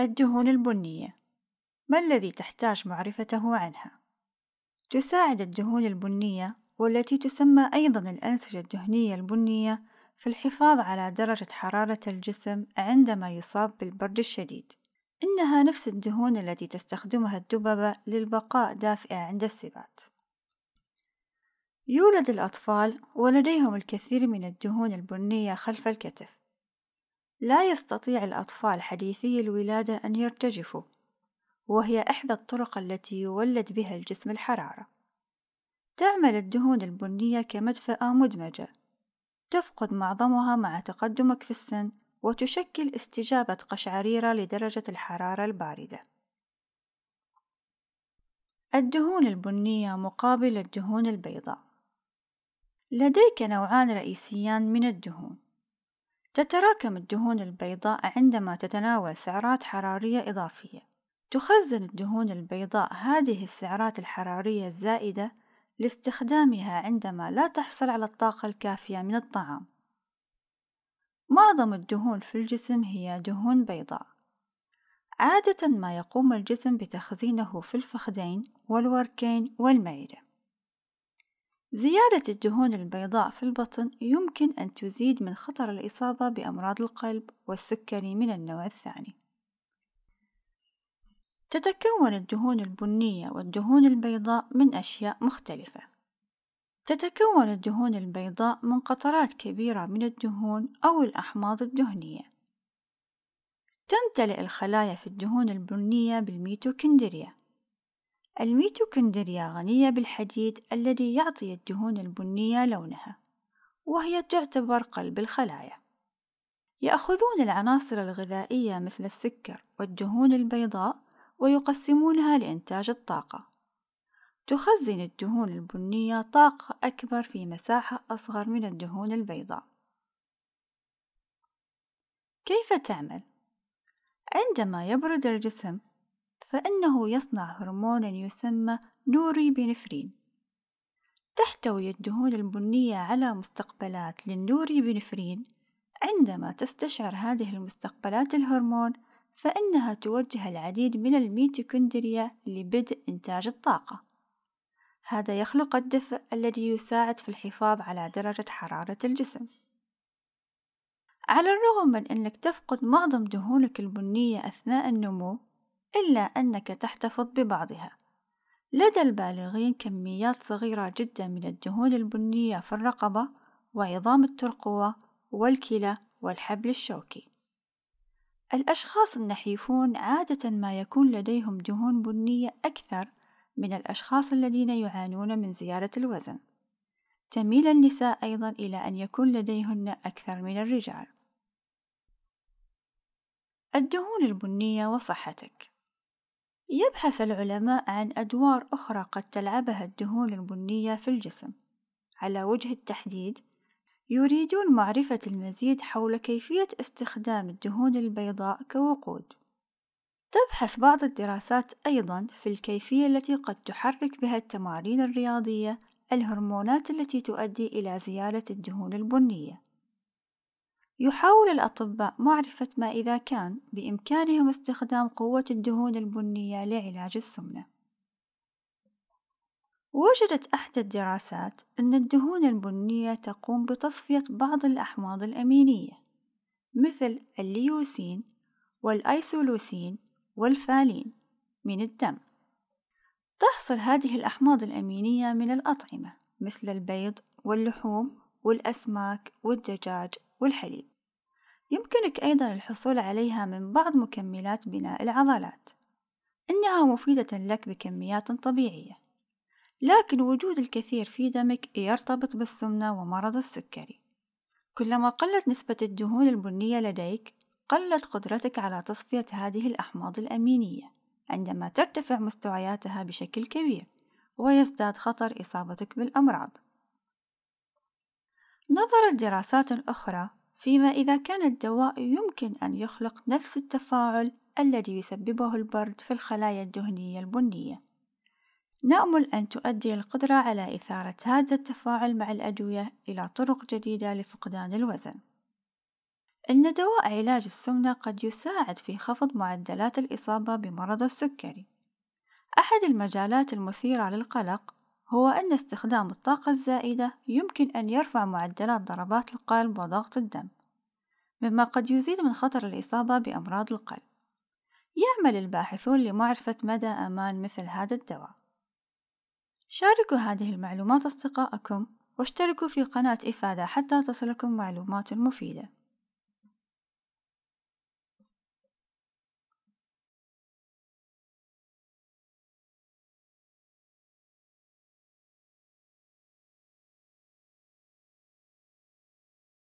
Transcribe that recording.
الدهون البنية ما الذي تحتاج معرفته عنها؟ تساعد الدهون البنية والتي تسمى أيضا الأنسجة الدهنية البنية في الحفاظ على درجة حرارة الجسم عندما يصاب بالبرد الشديد إنها نفس الدهون التي تستخدمها الدببة للبقاء دافئة عند السبات يولد الأطفال ولديهم الكثير من الدهون البنية خلف الكتف لا يستطيع الأطفال حديثي الولادة أن يرتجفوا، وهي إحدى الطرق التي يولد بها الجسم الحرارة. تعمل الدهون البنية كمدفأة مدمجة، تفقد معظمها مع تقدمك في السن، وتشكل استجابة قشعريرة لدرجة الحرارة الباردة. الدهون البنية مقابل الدهون البيضاء لديك نوعان رئيسيان من الدهون تتراكم الدهون البيضاء عندما تتناول سعرات حرارية إضافية تخزن الدهون البيضاء هذه السعرات الحرارية الزائدة لاستخدامها عندما لا تحصل على الطاقة الكافية من الطعام معظم الدهون في الجسم هي دهون بيضاء عادة ما يقوم الجسم بتخزينه في الفخذين والوركين والمعدة زيادة الدهون البيضاء في البطن يمكن أن تزيد من خطر الإصابة بأمراض القلب والسكري من النوع الثاني. تتكون الدهون البنية والدهون البيضاء من أشياء مختلفة. تتكون الدهون البيضاء من قطرات كبيرة من الدهون أو الأحماض الدهنية. تمتلئ الخلايا في الدهون البنية بالميتوكندريا الميتوكندريا غنية بالحديد الذي يعطي الدهون البنية لونها وهي تعتبر قلب الخلايا يأخذون العناصر الغذائية مثل السكر والدهون البيضاء ويقسمونها لإنتاج الطاقة تخزن الدهون البنية طاقة أكبر في مساحة أصغر من الدهون البيضاء كيف تعمل؟ عندما يبرد الجسم فإنه يصنع هرمونا يسمى بنفرين تحتوي الدهون البنية على مستقبلات بنفرين عندما تستشعر هذه المستقبلات الهرمون فإنها توجه العديد من الميتوكوندريا لبدء إنتاج الطاقة هذا يخلق الدفء الذي يساعد في الحفاظ على درجة حرارة الجسم على الرغم من أنك تفقد معظم دهونك البنية أثناء النمو إلا أنك تحتفظ ببعضها لدى البالغين كميات صغيرة جدا من الدهون البنية في الرقبة وعظام الترقوة والكلى والحبل الشوكي الأشخاص النحيفون عادة ما يكون لديهم دهون بنية أكثر من الأشخاص الذين يعانون من زيادة الوزن تميل النساء أيضا إلى أن يكون لديهن أكثر من الرجال الدهون البنية وصحتك يبحث العلماء عن أدوار أخرى قد تلعبها الدهون البنية في الجسم على وجه التحديد يريدون معرفة المزيد حول كيفية استخدام الدهون البيضاء كوقود تبحث بعض الدراسات أيضا في الكيفية التي قد تحرك بها التمارين الرياضية الهرمونات التي تؤدي إلى زيادة الدهون البنية يحاول الأطباء معرفة ما إذا كان بإمكانهم استخدام قوة الدهون البنية لعلاج السمنة وجدت أحدى الدراسات أن الدهون البنية تقوم بتصفية بعض الأحماض الأمينية مثل الليوسين والأيسولوسين والفالين من الدم تحصل هذه الأحماض الأمينية من الأطعمة مثل البيض واللحوم والأسماك والدجاج والحليب يمكنك أيضا الحصول عليها من بعض مكملات بناء العضلات إنها مفيدة لك بكميات طبيعية لكن وجود الكثير في دمك يرتبط بالسمنة ومرض السكري كلما قلت نسبة الدهون البنية لديك قلت قدرتك على تصفية هذه الأحماض الأمينية عندما ترتفع مستوياتها بشكل كبير ويزداد خطر إصابتك بالأمراض نظرت دراسات أخرى فيما إذا كان الدواء يمكن أن يخلق نفس التفاعل الذي يسببه البرد في الخلايا الدهنية البنية نأمل أن تؤدي القدرة على إثارة هذا التفاعل مع الأدوية إلى طرق جديدة لفقدان الوزن إن دواء علاج السمنة قد يساعد في خفض معدلات الإصابة بمرض السكري أحد المجالات المثيرة للقلق هو أن استخدام الطاقة الزائدة يمكن أن يرفع معدلات ضربات القلب وضغط الدم مما قد يزيد من خطر الإصابة بأمراض القلب يعمل الباحثون لمعرفة مدى أمان مثل هذا الدواء شاركوا هذه المعلومات أصدقائكم واشتركوا في قناة إفادة حتى تصلكم معلومات مفيدة